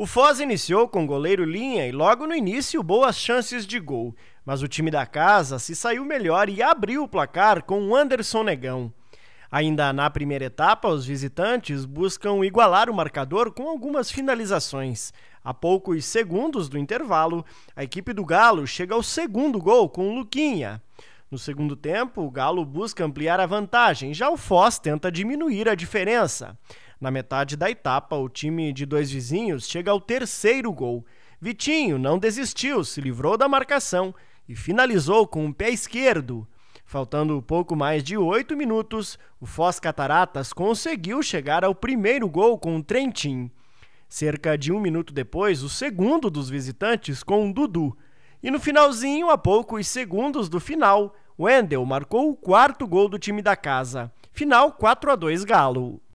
O Foz iniciou com goleiro linha e logo no início boas chances de gol, mas o time da casa se saiu melhor e abriu o placar com Anderson Negão. Ainda na primeira etapa, os visitantes buscam igualar o marcador com algumas finalizações. A poucos segundos do intervalo, a equipe do Galo chega ao segundo gol com o Luquinha. No segundo tempo, o Galo busca ampliar a vantagem, já o Foz tenta diminuir a diferença. Na metade da etapa, o time de dois vizinhos chega ao terceiro gol. Vitinho não desistiu, se livrou da marcação e finalizou com o pé esquerdo. Faltando pouco mais de oito minutos, o Foz Cataratas conseguiu chegar ao primeiro gol com o Trentin. Cerca de um minuto depois, o segundo dos visitantes com o Dudu. E no finalzinho, a poucos segundos do final, Wendel marcou o quarto gol do time da casa. Final 4 a 2 Galo.